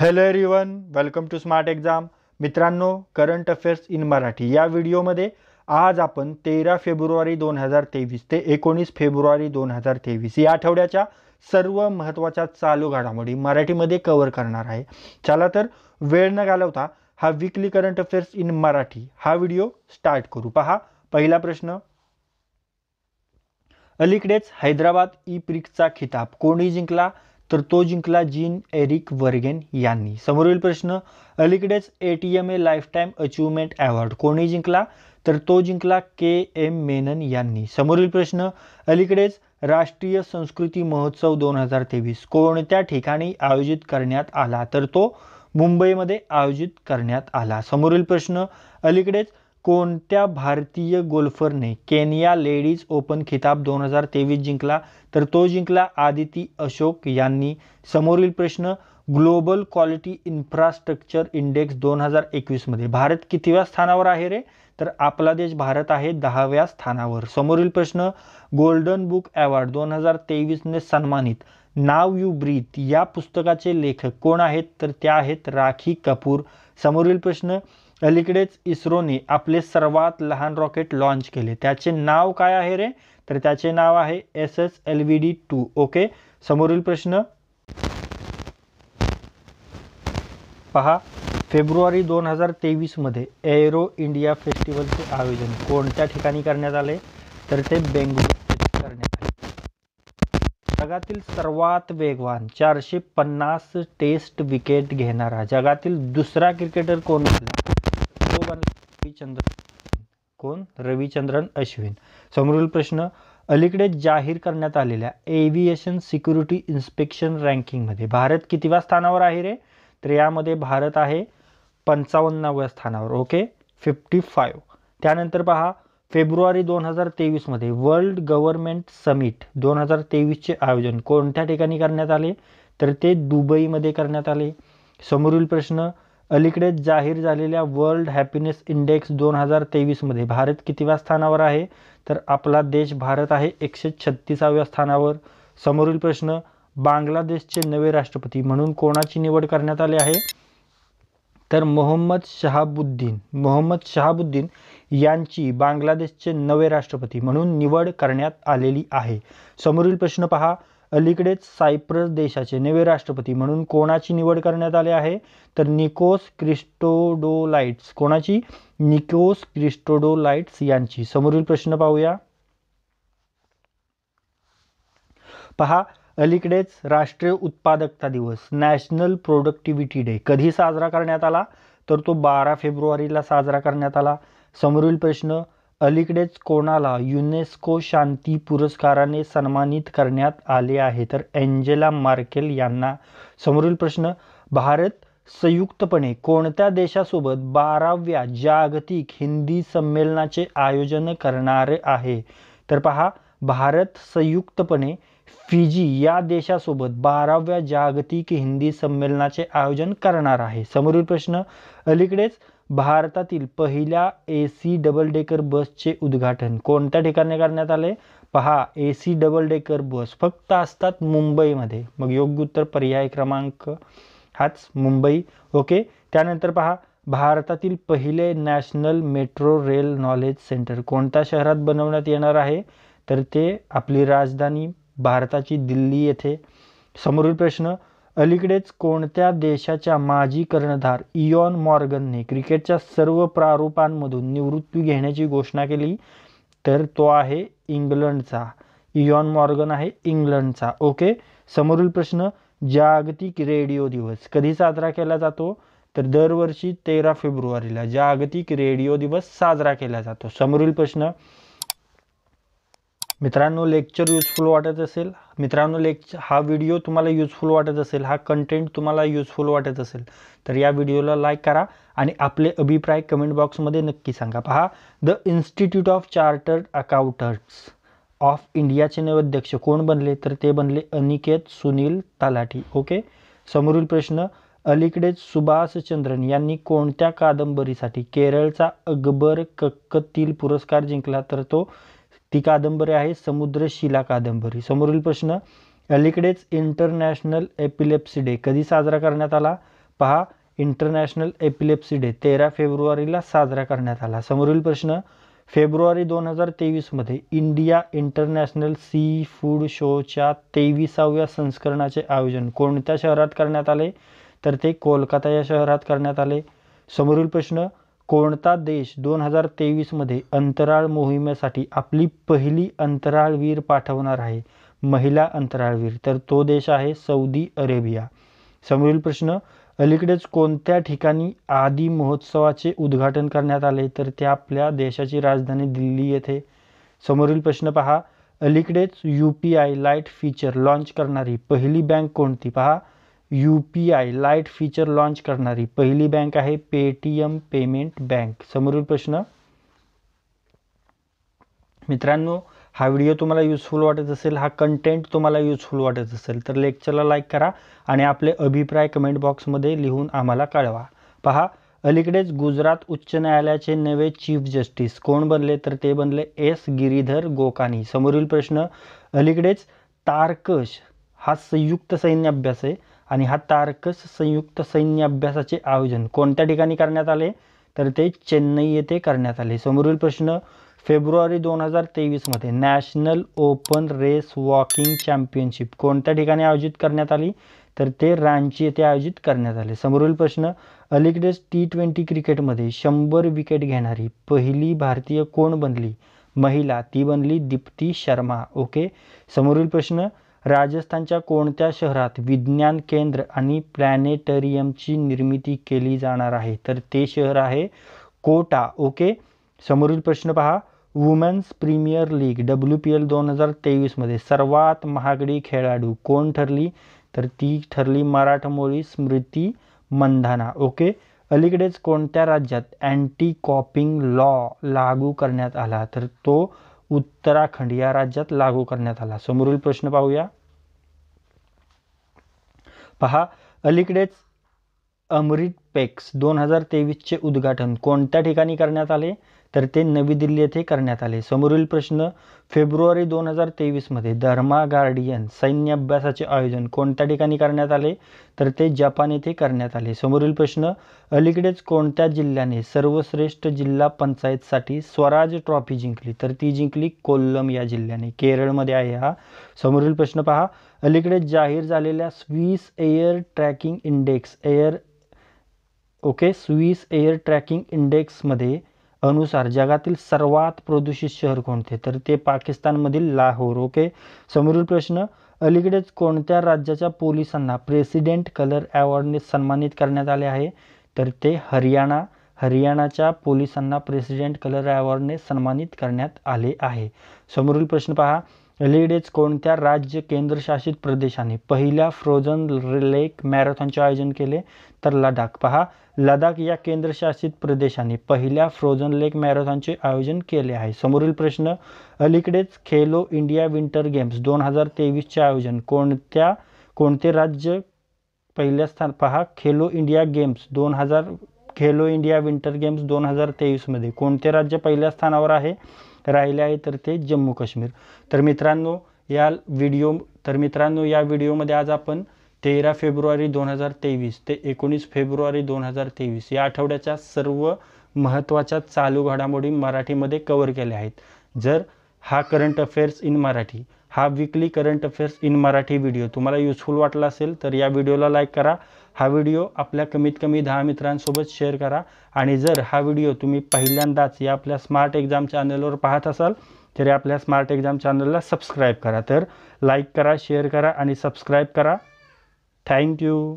hello everyone welcome to smart exam मित्रांनो current affairs in Marathi या व्हिडिओमध्ये आज आपण तेरा फेब्रुवारी दोन हजार तेवीस ते एकोणीस फेब्रुवारी दोन हजार तेवीस या आठवड्याच्या सर्व महत्त्वाच्या चालू घडामोडी मराठीमध्ये कव्हर करणार आहे चला तर वेळ न घालवता हा weekly current affairs in Marathi हा व्हिडिओ स्टार्ट करू पहा पहिला प्रश्न अलीकडेच हैदराबाद ई प्रिकचा खिताब कोणी जिंकला तर तो जिंकला जीन एरिक वर्गेन यांनी समोरील प्रश्न अलीकडेच A T M A lifetime achievement award कोणी जिंकला तर तो जिंकला के एम मेनन यांनी समोरील प्रश्न अलीकडेच राष्ट्रीय संस्कृती महोत्सव दोन हजार तेवीस कोणत्या ठिकाणी आयोजित करण्यात आला तर तो मुंबईमध्ये आयोजित करण्यात आला समोरील प्रश्न अलीकडेच कोणत्या भारतीय गोल्फरने केनिया लेडीज ओपन खिताब दोन हजार तेवीस जिंकला तर तो जिंकला आदिती अशोक यांनी समोरील प्रश्न ग्लोबल क्वालिटी इन्फ्रास्ट्रक्चर इंडेक्स दोन हजार एकवीसमध्ये भारत कितव्या स्थानावर आहे रे तर आपला देश भारत आहे दहाव्या स्थानावर समोरील प्रश्न गोल्डन बुक अवॉर्ड दोन हजार तेवीसने सन्मानित नाव यू ब्रीथ या पुस्तकाचे लेखक कोण आहेत तर त्या आहेत राखी कपूर समोरील प्रश्न अलीकडेच इस्रोने आपले सर्वात लहान रॉकेट लॉन्च केले त्याचे नाव काय आहे रे तर त्याचे नाव आहे S S L V D two okay समोरील प्रश्न पहा फेब्रुवारी दोन हजार तेवीसमध्ये एरो इंडिया फेस्टिवलचे आयोजन कोणत्या ठिकाणी करण्यात आले तर ते बेंगळुरू करण्यात आले जगातील सर्वात वेगवान चारशे पन्नास टेस्ट विकेट घेणारा जगातील दुसरा क्रिकेटर कोण रविचंद्रन कोण रविचंद्रन अश्विन समोरील प्रश्न अलीकडे जाहीर करण्यात आलेल्या एव्हिएशन सिक्युरिटी इन्स्पेक्शन रँकिंगमध्ये भारत कितीव्या स्थानावर आहे रे तर यामध्ये भारत आहे पंचावन्नाव्या स्थानावर ओके फिफ्टी फायव्ह त्यानंतर पहा फेब्रुवारी दोन हजार तेवीसमध्ये वर्ल्ड गव्हर्नमेंट समिट दोन हजार तेवीसचे आयोजन कोणत्या ठिकाणी करण्यात आले तर ते दुबईमध्ये करण्यात आले समोरील प्रश्न अलीकडे जाहीर झालेल्या वर्ल्ड हॅपीनेस इंडेक्स दोन हजार तेवीसमध्ये भारत कितीव्या स्थानावर आहे तर आपला देश भारत आहे एकशे छत्तीसाव्या स्थानावर समोरील प्रश्न बांगलादेशचे नवे राष्ट्रपती म्हणून कोणाची निवड करण्यात आली आहे तर मोहम्मद शहाबुद्दीन मोहम्मद शहाबुद्दीन यांची बांगलादेशचे नवे राष्ट्रपती म्हणून निवड करण्यात आलेली आहे समोरील प्रश्न पहा अलीकडेच सायप्रस देशाचे नवे राष्ट्रपती म्हणून कोणाची निवड करण्यात आली आहे तर निकोस क्रिस्टोडोलाइट्स कोणाची निकोस क्रिस्टोडोलाइट्स यांची समोरील प्रश्न पाहूया पहा अलीकडेच राष्ट्रीय उत्पादकता दिवस नॅशनल प्रोडक्टिव्हिटी डे कधी साजरा करण्यात आला तर तो बारा फेब्रुवारीला साजरा करण्यात आला समोरील प्रश्न अलीकडेच कोणाला युनेस्को शांती पुरस्काराने सन्मानित करण्यात आले आहे तर एंजेला मार्केल यांना समोरील प्रश्न भारत संयुक्तपणे कोणत्या देशासोबत बाराव्या जागतिक हिंदी संमेलनाचे आयोजन करणारे आहे तर पहा भारत संयुक्तपणे फिजी या देशासोबत बाराव्या जागतिक हिंदी संमेलनाचे आयोजन करणार आहे समोरील प्रश्न अलीकडेच भारतातील पहिल्या ए सी डबल डेकर बसचे उद्घाटन कोणत्या ठिकाणी करण्यात आले पहा A C double decker bus फक्त असतात मुंबईमध्ये मग योग्य उत्तर पर्याय क्रमांक हाच मुंबई ओके त्यानंतर पहा भारतातील पहिले national metro rail knowledge centre कोणत्या शहरात बनवण्यात येणार आहे तर ते आपली राजधानी भारताची दिल्ली येथे समोरील प्रश्न अलीकडेच कोणत्या देशाच्या माजी कर्णधार इयॉन मॉर्गनने क्रिकेटच्या सर्व प्रारूपांमधून निवृत्ती घेण्याची घोषणा केली तर तो आहे इंग्लंडचा इयॉन मॉर्गन आहे इंग्लंडचा ओके समोरील प्रश्न जागतिक रेडिओ दिवस कधी साजरा केला जातो तर दरवर्षी तेरा फेब्रुवारीला जागतिक रेडिओ दिवस साजरा केला जातो समोरील प्रश्न मित्रांनो लेक्चर युजफुल वाटत असेल मित्रांनो लेक्चर हा व्हिडिओ तुम्हाला युजफुल वाटत असेल हा कंटेंट तुम्हाला युजफुल वाटत असेल तर या व्हिडिओला लाईक करा आणि आपले अभिप्राय कमेंट बॉक्समध्ये नक्की सांगा पहा the institute of chartered accountants of इंडियाचे नवे अध्यक्ष कोण बनले तर ते बनले अनिकेत सुनील तलाठी ओके समोरील प्रश्न अलीकडेच सुभाषचंद्रन यांनी कोणत्या कादंबरीसाठी केरळचा अकबर कक्कतील पुरस्कार जिंकला तर तो ती कादंबरी आहे समुद्र शिला कादंबरी समोरील प्रश्न अलीकडेच इंटरनॅशनल एपिलेप्सी डे कधी साजरा करण्यात आला पहा इंटरनॅशनल एपिलेप्सी डे तेरा फेब्रुवारीला साजरा करण्यात आला समोरील प्रश्न फेब्रुवारी दोन हजार तेवीसमध्ये इंडिया इंटरनॅशनल सी फूड शोच्या तेविसाव्या संस्करणाचे आयोजन कोणत्या शहरात करण्यात आले तर ते कोलकाता या शहरात करण्यात आले समोरील प्रश्न कोणता देश दोन हजार तेवीसमध्ये अंतराळ मोहिमेसाठी आपली पहिली अंतराळवीर पाठवणार आहे महिला अंतराळवीर तर तो देश आहे सौदी अरेबिया समोरील प्रश्न अलीकडेच कोणत्या ठिकाणी आदी महोत्सवाचे उद्घाटन करण्यात आले तर ते आपल्या देशाची राजधानी दिल्ली येथे समोरील प्रश्न पहा अलीकडेच U P I lite feature launch करणारी पहिली बँक कोणती पहा U P I lite feature launch करणारी पहिली बँक आहे पेटीएम पेमेंट बँक समोरील प्रश्न मित्रांनो हा व्हिडिओ तुम्हाला युजफुल वाटत असेल हा कंटेंट तुम्हाला युजफुल वाटत असेल तर लेक्चरला लाईक करा आणि आपले अभिप्राय कमेंट बॉक्समध्ये लिहून आम्हाला कळवा पहा अलीकडेच गुजरात उच्च न्यायालयाचे नवे चीफ जस्टिस कोण बनले तर ते बनले एस गिरीधर गोकानी समोरील प्रश्न अलीकडेच तारकश हा संयुक्त सैन्य अभ्यास आहे आणि हा तारकस संयुक्त सैन्य अभ्यासाचे आयोजन कोणत्या ठिकाणी करण्यात आले तर ते चेन्नई येथे करण्यात आले समोरील प्रश्न फेब्रुवारी दोन हजार तेवीसमध्ये national open race walking championship कोणत्या ठिकाणी आयोजित करण्यात आली तर ते रांची येथे आयोजित करण्यात आले समोरील प्रश्न अलीकडेच टी ट्वेंटी क्रिकेटमध्ये शंभर विकेट घेणारी पहिली भारतीय कोण बनली महिला ती बनली दीप्ती शर्मा ओके समोरील प्रश्न राजस्थानच्या कोणत्या शहरात विज्ञान केंद्र आणि प्लॅनेटरियमची निर्मिती केली जाणार आहे तर ते शहर आहे कोटा ओके समोरील प्रश्न पहा women's premier league W P L दोन हजार तेवीसमध्ये सर्वात महागडी खेळाडू कोण ठरली तर ती ठरली मराठमोळी स्मृती मंधाना ओके अलीकडेच कोणत्या राज्यात अँटी कॉपिंग लॉ लागू करण्यात आला तर तो उत्तराखंड या राज्यात लागू करण्यात आला समोरील प्रश्न पाहूया पहा अलीकडेच अमृत पेक्स दोन हजार तेवीसचे उद्घाटन कोणत्या ठिकाणी करण्यात आले तर ते नवी दिल्ली येथे करण्यात आले समोरील प्रश्न फेब्रुवारी दोन हजार तेवीसमध्ये धर्मा गार्डियन सैन्य अभ्यासाचे आयोजन कोणत्या ठिकाणी करण्यात आले तर ते जपान येथे करण्यात आले समोरील प्रश्न अलीकडेच कोणत्या जिल्ह्याने सर्वश्रेष्ठ जिल्हा पंचायतसाठी स्वराज ट्रॉफी जिंकली तर ती जिंकली कोल्लम या जिल्ह्याने केरळमध्ये आहे हा समोरील प्रश्न पहा अलीकडे जाहीर झालेल्या Swiss air tracking index air okay Swiss air tracking इंडेक्समध्ये अनुसार जगातील सर्वात प्रदूषित शहर कोणते तर ते पाकिस्तानमधील लाहोर ओके समोरील प्रश्न अलीकडेच कोणत्या राज्याच्या पोलिसांना प्रेसिडेंट कलर अवॉर्डने सन्मानित करण्यात आले आहे तर ते हरियाणा हरियाणाच्या पोलिसांना प्रेसिडेंट कलर अवॉर्डने सन्मानित करण्यात आले आहे समोरील प्रश्न पहा लेडेज कोणत्या राज्य केंद्रशासित प्रदेशाने पहिल्या फ्रोझन लेक मॅरेथॉनचे आयोजन केले तर लडाख पहा लडाख या केंद्रशासित प्रदेशाने पहिल्या फ्रोझन लेक मॅरेथॉनचे आयोजन केले आहे समोरील प्रश्न अलीकडेच खेलो इंडिया विंटर गेम्स दोन हजार तेवीसचे आयोजन कोणत्या कोणते राज्य पहिल्या स्थान पहा खेलो इंडिया गेम्स दोन हजार खेलो इंडिया विंटर गेम्स दोन हजार तेवीसमध्ये कोणते राज्य पहिल्या स्थानावर आहे राहिले आहे तर ते जम्मू काश्मीर तर मित्रांनो या व्हिडिओ तर मित्रांनो या व्हिडिओमध्ये आज आपण तेरा फेब्रुवारी दोन हजार तेवीस ते एकोणीस फेब्रुवारी दोन हजार तेवीस या आठवड्याच्या सर्व महत्त्वाच्या चालू घडामोडी मराठीमध्ये कवर केल्या आहेत जर हा करंट अफेअर्स इन मराठी हा weekly current affairs in Marathi video तुम्हाला युजफुल वाटला असेल तर या व्हिडिओला लाईक करा हा व्हिडिओ आपल्या कमीत कमी दहा मित्रांसोबत शेअर करा आणि जर हा व्हिडिओ तुम्ही पहिल्यांदाच या आपल्या स्मार्ट एक्झाम चॅनलवर पाहत असाल तर या आपल्या स्मार्ट एक्झाम चॅनलला सबस्क्राईब करा तर लाईक करा शेअर करा आणि सबस्क्राईब करा थँक्यू